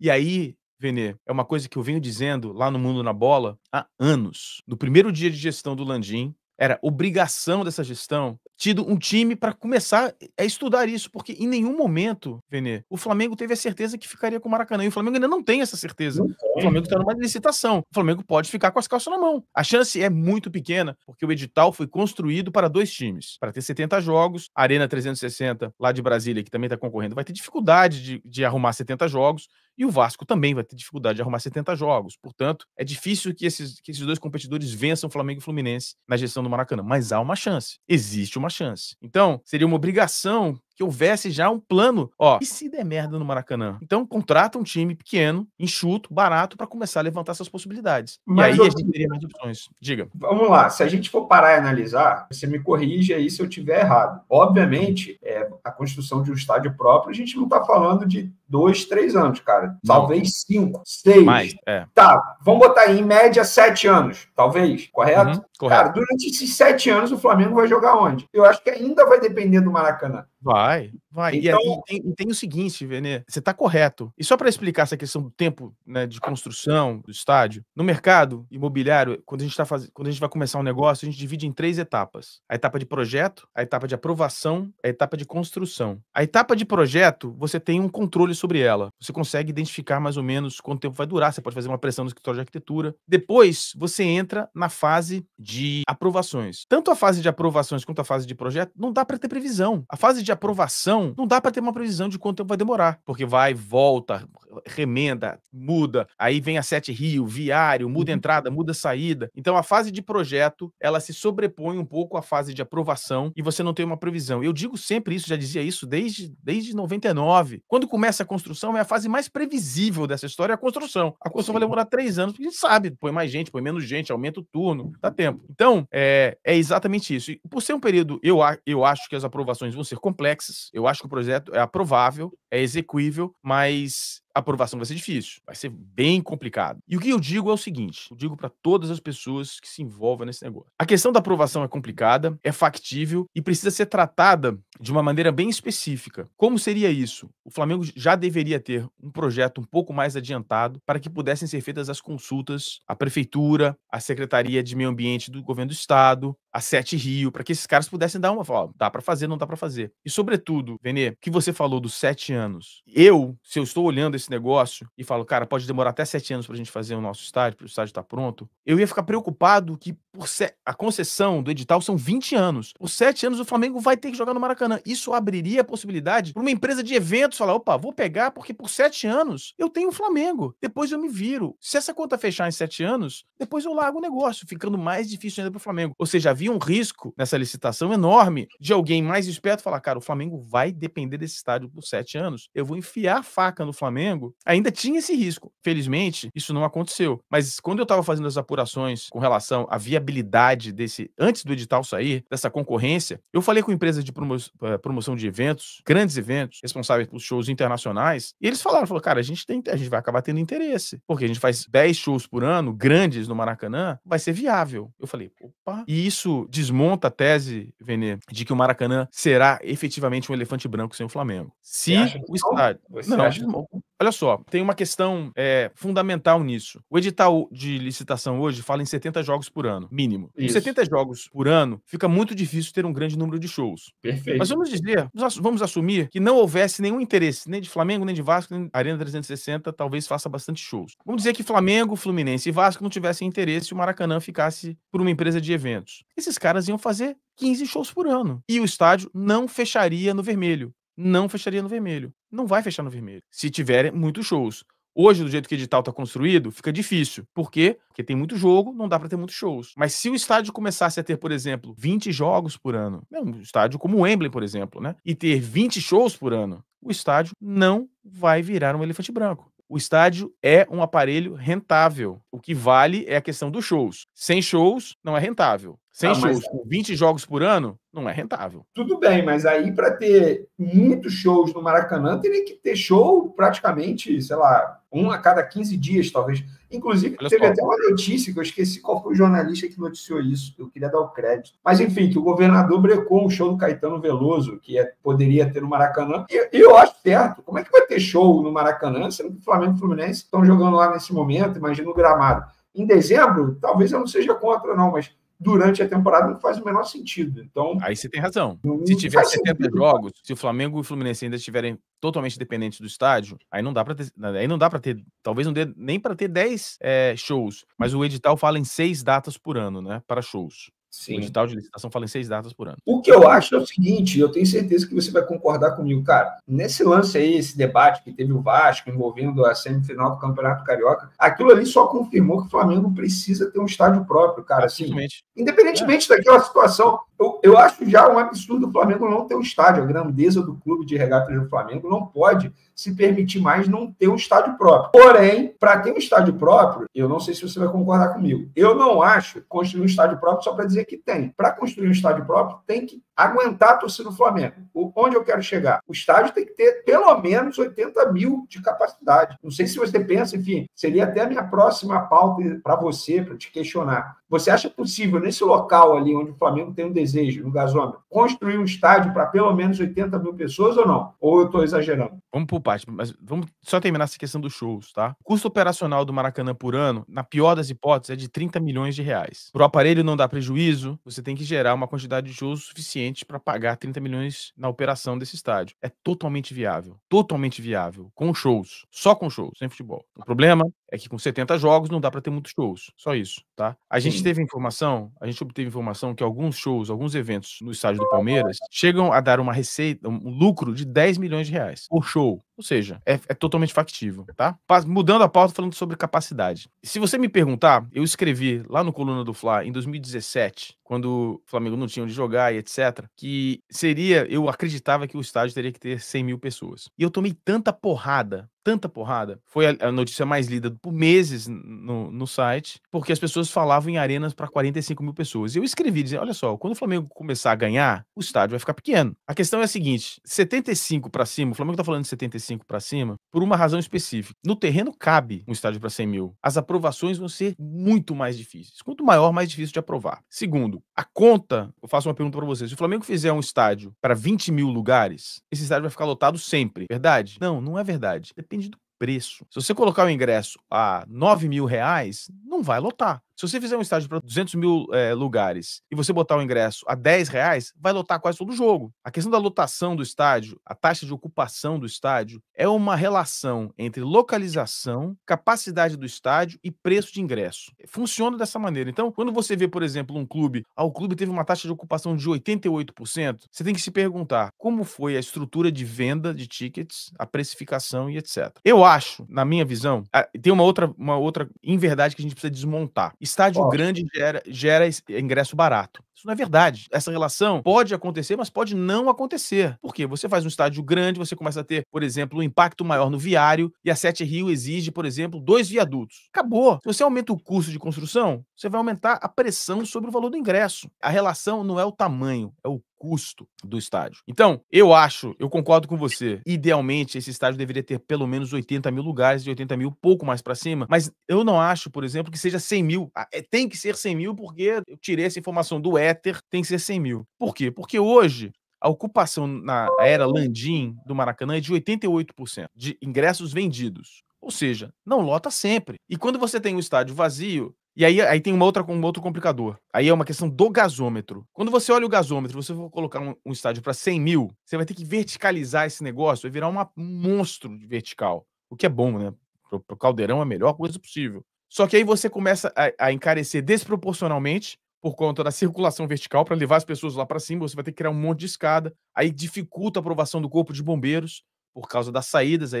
E aí, Vene, é uma coisa que eu venho dizendo lá no Mundo na Bola há anos. No primeiro dia de gestão do Landim, era obrigação dessa gestão tido um time para começar a estudar isso, porque em nenhum momento, Vene, o Flamengo teve a certeza que ficaria com o Maracanã. E o Flamengo ainda não tem essa certeza. O Flamengo está numa licitação. O Flamengo pode ficar com as calças na mão. A chance é muito pequena, porque o edital foi construído para dois times, para ter 70 jogos. A Arena 360, lá de Brasília, que também está concorrendo, vai ter dificuldade de, de arrumar 70 jogos. E o Vasco também vai ter dificuldade de arrumar 70 jogos. Portanto, é difícil que esses, que esses dois competidores vençam Flamengo e Fluminense na gestão do Maracanã. Mas há uma chance. Existe uma chance. Então, seria uma obrigação que houvesse já um plano, ó, e se der merda no Maracanã? Então contrata um time pequeno, enxuto, barato para começar a levantar essas possibilidades. Mas, e aí a gente teria mais opções. Diga. Vamos lá, se a gente for parar e analisar, você me corrige aí se eu tiver errado. Obviamente, é, a construção de um estádio próprio, a gente não está falando de dois, três anos, cara. Talvez cinco, seis. Mais, é. Tá, vamos botar aí em média sete anos, talvez, correto? Uhum, correto? Cara, durante esses sete anos o Flamengo vai jogar onde? Eu acho que ainda vai depender do Maracanã. Vai, vai. Então... E, e, tem, tem, o seguinte, Vene, você tá correto. E só para explicar essa questão do tempo né, de construção do estádio, no mercado imobiliário, quando a gente tá faz... quando a gente vai começar um negócio, a gente divide em três etapas: a etapa de projeto, a etapa de aprovação, a etapa de construção. A etapa de projeto, você tem um controle sobre ela. Você consegue identificar mais ou menos quanto tempo vai durar, você pode fazer uma pressão no escritório de arquitetura. Depois, você entra na fase de aprovações. Tanto a fase de aprovações quanto a fase de projeto, não dá para ter previsão. A fase de aprovação, não dá para ter uma previsão de quanto tempo vai demorar, porque vai, volta, remenda, muda, aí vem a Sete Rio, viário, muda uhum. entrada, muda saída. Então, a fase de projeto, ela se sobrepõe um pouco à fase de aprovação e você não tem uma previsão. Eu digo sempre isso, já dizia isso desde, desde 99. Quando começa construção é a fase mais previsível dessa história, é a construção. A construção vai demorar três anos, porque a gente sabe, põe mais gente, põe menos gente, aumenta o turno, dá tempo. Então, é, é exatamente isso. E por ser um período, eu, eu acho que as aprovações vão ser complexas, eu acho que o projeto é aprovável, é execuível, mas a aprovação vai ser difícil, vai ser bem complicado. E o que eu digo é o seguinte: eu digo para todas as pessoas que se envolvem nesse negócio. A questão da aprovação é complicada, é factível e precisa ser tratada de uma maneira bem específica. Como seria isso? O Flamengo já deveria ter um projeto um pouco mais adiantado para que pudessem ser feitas as consultas à prefeitura, à Secretaria de Meio Ambiente do Governo do Estado, a Sete Rio, para que esses caras pudessem dar uma, ó, dá para fazer, não dá para fazer. E sobretudo, Vene, que você falou dos sete anos. Eu, se eu estou olhando esse negócio e falo, cara, pode demorar até sete anos para a gente fazer o nosso estádio, para o estádio estar tá pronto, eu ia ficar preocupado que por a concessão do edital são 20 anos. Por sete anos o Flamengo vai ter que jogar no Maracanã. Isso abriria a possibilidade para uma empresa de eventos falar, opa, vou pegar porque por sete anos eu tenho o Flamengo. Depois eu me viro. Se essa conta fechar em sete anos, depois eu largo o negócio, ficando mais difícil ainda para o Flamengo. Ou seja, havia um risco nessa licitação enorme de alguém mais esperto falar, cara, o Flamengo vai depender desse estádio por sete anos, eu vou enfiar a faca no Flamengo. Ainda tinha esse risco. Felizmente, isso não aconteceu. Mas quando eu estava fazendo as apurações com relação à viabilidade desse, antes do edital sair, dessa concorrência, eu falei com empresas de promo eh, promoção de eventos, grandes eventos, responsáveis por shows internacionais, e eles falaram, falou, cara, a gente tem, a gente vai acabar tendo interesse, porque a gente faz 10 shows por ano, grandes no Maracanã, vai ser viável. Eu falei, opa, e isso isso desmonta a tese, Venê, de que o Maracanã será efetivamente um elefante branco sem o Flamengo. Se o estádio. Não, não, Olha só, tem uma questão é, fundamental nisso. O edital de licitação hoje fala em 70 jogos por ano, mínimo. Isso. 70 jogos por ano, fica muito difícil ter um grande número de shows. Perfeito. Mas vamos dizer, vamos assumir que não houvesse nenhum interesse, nem de Flamengo, nem de Vasco, nem Arena 360, talvez faça bastante shows. Vamos dizer que Flamengo, Fluminense e Vasco não tivessem interesse e o Maracanã ficasse por uma empresa de eventos. Esses caras iam fazer 15 shows por ano. E o estádio não fecharia no vermelho não fecharia no vermelho. Não vai fechar no vermelho, se tiverem muitos shows. Hoje, do jeito que o edital está construído, fica difícil. Por quê? Porque tem muito jogo, não dá para ter muitos shows. Mas se o estádio começasse a ter, por exemplo, 20 jogos por ano, né, um estádio como o Wembley, por exemplo, né? E ter 20 shows por ano, o estádio não vai virar um elefante branco. O estádio é um aparelho rentável. O que vale é a questão dos shows. Sem shows, não é rentável. Sem ah, shows, mas... com 20 jogos por ano, não é rentável. Tudo bem, mas aí para ter muitos shows no Maracanã, teria que ter show praticamente, sei lá, um a cada 15 dias, talvez. Inclusive, Olha teve só. até uma notícia que eu esqueci qual foi o jornalista que noticiou isso, eu queria dar o crédito. Mas enfim, que o governador brecou o show do Caetano Veloso, que é, poderia ter no Maracanã. E eu acho certo. Como é que vai ter show no Maracanã, sendo que o Flamengo e o Fluminense estão jogando lá nesse momento, imagina o gramado. Em dezembro, talvez eu não seja contra, não, mas durante a temporada não faz o menor sentido. Então, aí você tem razão. se tiver 70 sentido. jogos, se o Flamengo e o Fluminense ainda estiverem totalmente dependentes do estádio, aí não dá para ter, aí não dá para ter, talvez não dê nem para ter 10 é, eh, shows, mas o edital fala em seis datas por ano, né, para shows. Sim. O edital de licitação fala em seis datas por ano. O que eu acho é o seguinte, eu tenho certeza que você vai concordar comigo, cara. Nesse lance aí, esse debate que teve o Vasco envolvendo a semifinal do Campeonato Carioca, aquilo ali só confirmou que o Flamengo precisa ter um estádio próprio, cara. Assim, independentemente é. daquela situação, eu, eu acho já um absurdo o Flamengo não ter um estádio. A grandeza do clube de regatas do Flamengo não pode se permitir mais não ter um estádio próprio. Porém, para ter um estádio próprio, eu não sei se você vai concordar comigo, eu não acho construir um estádio próprio só para dizer que tem. Para construir um estádio próprio, tem que aguentar a torcida do Flamengo. O, onde eu quero chegar? O estádio tem que ter pelo menos 80 mil de capacidade. Não sei se você pensa, enfim, seria até a minha próxima pauta para você, para te questionar. Você acha possível, nesse local ali onde o Flamengo tem um desejo, no gasômetro, construir um estádio para pelo menos 80 mil pessoas ou não? Ou eu estou exagerando? Vamos por parte, mas vamos só terminar essa questão dos shows, tá? O custo operacional do Maracanã por ano, na pior das hipóteses, é de 30 milhões de reais. Para o aparelho não dar prejuízo, você tem que gerar uma quantidade de shows suficiente suficientes para pagar 30 milhões na operação desse estádio. É totalmente viável. Totalmente viável. Com shows. Só com shows, sem futebol. O problema é que com 70 jogos não dá para ter muitos shows. Só isso, tá? A gente teve informação, a gente obteve informação que alguns shows, alguns eventos no estádio do Palmeiras chegam a dar uma receita, um lucro de 10 milhões de reais por show. Ou seja, é, é totalmente factível, tá? Mudando a pauta, falando sobre capacidade. Se você me perguntar, eu escrevi lá no Coluna do Fla, em 2017, quando o Flamengo não tinha onde jogar e etc., que seria, eu acreditava que o estádio teria que ter 100 mil pessoas. E eu tomei tanta porrada tanta porrada. Foi a, a notícia mais lida por meses no, no site, porque as pessoas falavam em arenas para 45 mil pessoas. E eu escrevi, dizendo: olha só, quando o Flamengo começar a ganhar, o estádio vai ficar pequeno. A questão é a seguinte: 75 para cima, o Flamengo está falando de 75 para cima, por uma razão específica. No terreno cabe um estádio para 100 mil. As aprovações vão ser muito mais difíceis. Quanto maior, mais difícil de aprovar. Segundo, a conta, eu faço uma pergunta para vocês: se o Flamengo fizer um estádio para 20 mil lugares, esse estádio vai ficar lotado sempre, verdade? Não, não é verdade. Depende depende do preço. Se você colocar o ingresso a 9 mil reais, não vai lotar. Se você fizer um estádio para 200 mil é, lugares e você botar o ingresso a 10 reais, vai lotar quase todo o jogo. A questão da lotação do estádio, a taxa de ocupação do estádio, é uma relação entre localização, capacidade do estádio e preço de ingresso. Funciona dessa maneira. Então, quando você vê, por exemplo, um clube, ah, o clube teve uma taxa de ocupação de 88%, você tem que se perguntar como foi a estrutura de venda de tickets, a precificação e etc. Eu acho, na minha visão, ah, tem uma outra, uma outra inverdade que a gente precisa desmontar. E Estádio oh. grande gera, gera é ingresso barato. Isso não é verdade. Essa relação pode acontecer, mas pode não acontecer. Por quê? Você faz um estádio grande, você começa a ter, por exemplo, um impacto maior no viário e a Sete Rio exige, por exemplo, dois viadutos. Acabou. Se você aumenta o custo de construção, você vai aumentar a pressão sobre o valor do ingresso. A relação não é o tamanho, é o custo do estádio. Então, eu acho, eu concordo com você. Idealmente, esse estádio deveria ter pelo menos 80 mil lugares, de 80 mil pouco mais para cima, mas eu não acho, por exemplo, que seja 100 mil. Ah, é, tem que ser 100 mil porque eu tirei essa informação do Web Éter tem que ser 100 mil. Por quê? Porque hoje a ocupação na era Landim do Maracanã é de 88% de ingressos vendidos. Ou seja, não lota sempre. E quando você tem um estádio vazio, e aí, aí tem uma outra, um outro complicador. Aí é uma questão do gasômetro. Quando você olha o gasômetro, você for colocar um, um estádio para 100 mil, você vai ter que verticalizar esse negócio, vai virar uma, um monstro de vertical. O que é bom, né? Pro, o caldeirão é a melhor coisa possível. Só que aí você começa a, a encarecer desproporcionalmente por conta da circulação vertical, para levar as pessoas lá para cima, você vai ter que criar um monte de escada. Aí dificulta a aprovação do corpo de bombeiros por causa das saídas, a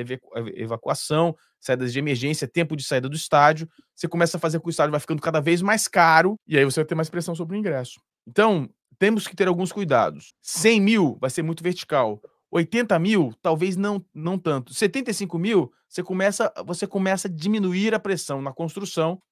evacuação, saídas de emergência, tempo de saída do estádio. Você começa a fazer com que o estádio vai ficando cada vez mais caro e aí você vai ter mais pressão sobre o ingresso. Então, temos que ter alguns cuidados. 100 mil vai ser muito vertical. 80 mil, talvez não, não tanto. 75 mil, você começa, você começa a diminuir a pressão na construção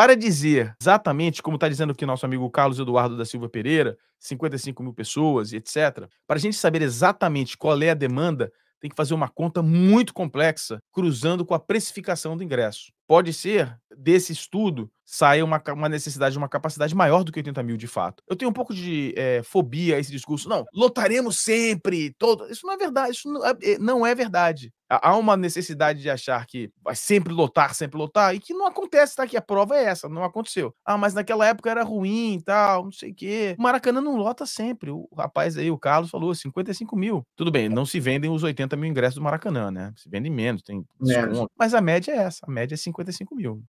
para dizer exatamente como está dizendo aqui nosso amigo Carlos Eduardo da Silva Pereira, 55 mil pessoas e etc., para a gente saber exatamente qual é a demanda, tem que fazer uma conta muito complexa, cruzando com a precificação do ingresso pode ser desse estudo sair uma, uma necessidade, uma capacidade maior do que 80 mil, de fato. Eu tenho um pouco de é, fobia a esse discurso. Não, lotaremos sempre. Todo... Isso não é verdade. Isso não é, eh, não é verdade. Há uma necessidade de achar que vai sempre lotar, sempre lotar, e que não acontece, tá? Que a prova é essa, não aconteceu. Ah, mas naquela época era ruim e tal, não sei o quê. O Maracanã não lota sempre. O rapaz aí, o Carlos, falou 55 mil. Tudo bem, não se vendem os 80 mil ingressos do Maracanã, né? Se vendem menos, tem desconto. Mas a média é essa, a média é 50 55 mil.